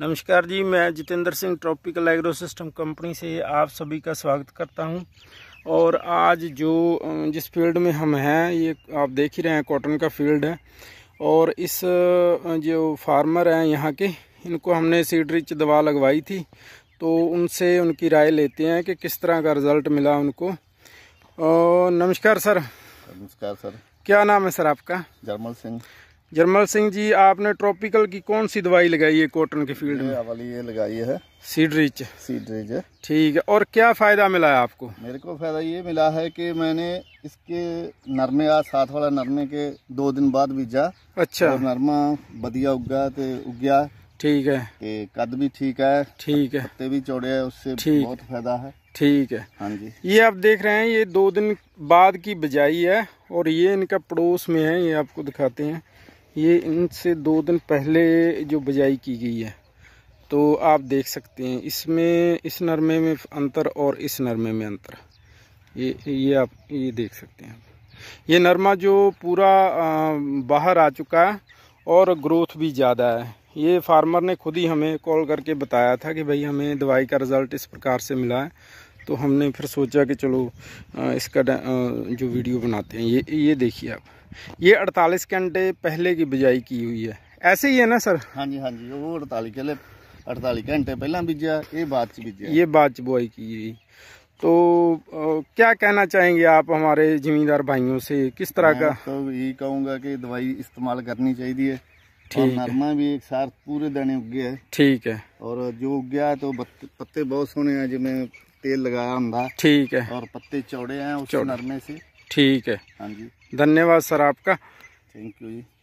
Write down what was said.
नमस्कार जी मैं Jitendra Singh Tropical Agro System company से आप सभी का स्वागत करता हूं और आज जो अं, जिस फील्ड में हम हैं ये आप देख ही रहे हैं कॉटन का फील्ड है और इस अं, जो फार्मर हैं यहाँ के इनको हमने सीड रिच दवा लगवाई थी तो उनसे उनकी राय लेते हैं कि किस तरह का रिज़ल्ट मिला उनको अं, नमस्कार सर नमस्कार सर क्या नाम है सर आपका जर्मल सिंह जरमल सिंह जी आपने ट्रॉपिकल की कौन सी दवाई लगाई है कॉटन के फील्ड में वाली ये लगाई है सीडरीच सीडरीच ठीक है और क्या फायदा मिला है आपको मेरे को फायदा ये मिला है कि मैंने इसके नरमे आज साथ वाला नरमे के दो दिन बाद बीजा अच्छा तो नरमा बढ़िया उगा उग उगया ठीक है कद भी ठीक है ठीक है पत्ते भी चौड़े है उससे बहुत फायदा है ठीक है हाँ जी ये आप देख रहे हैं ये दो दिन बाद की बिजाई है और ये इनका पड़ोस में है ये आपको दिखाते हैं ये इनसे दो दिन पहले जो बजाई की गई है तो आप देख सकते हैं इसमें इस नरमे में अंतर और इस नरमे में अंतर ये ये आप ये देख सकते हैं ये नरमा जो पूरा बाहर आ चुका है और ग्रोथ भी ज़्यादा है ये फार्मर ने खुद ही हमें कॉल करके बताया था कि भाई हमें दवाई का रिज़ल्ट इस प्रकार से मिला है तो हमने फिर सोचा कि चलो इसका जो वीडियो बनाते हैं ये ये देखिए आप ये 48 घंटे पहले की बिजाई की हुई है ऐसे ही है ना सर हाँ जी हाँ जी वो अड़ताली कहले अड़ताली घंटे पहला बीजा ये बाद च बीजा ये बाद च बुआई की गई तो आ, क्या कहना चाहेंगे आप हमारे जमींदार भाइयों से किस तरह का तो यही कहूँगा कि दवाई इस्तेमाल करनी चाहिए ठीक नरमा भी एक साथ पूरे दाने उग गया है ठीक है और जो उग गया तो पत्ते बहुत सोने हैं जिनमें तेल लगाया होंगे ठीक है और पत्ते चौड़े हैं उस नरमे से ठीक है हाँ जी धन्यवाद सर आपका थैंक यू जी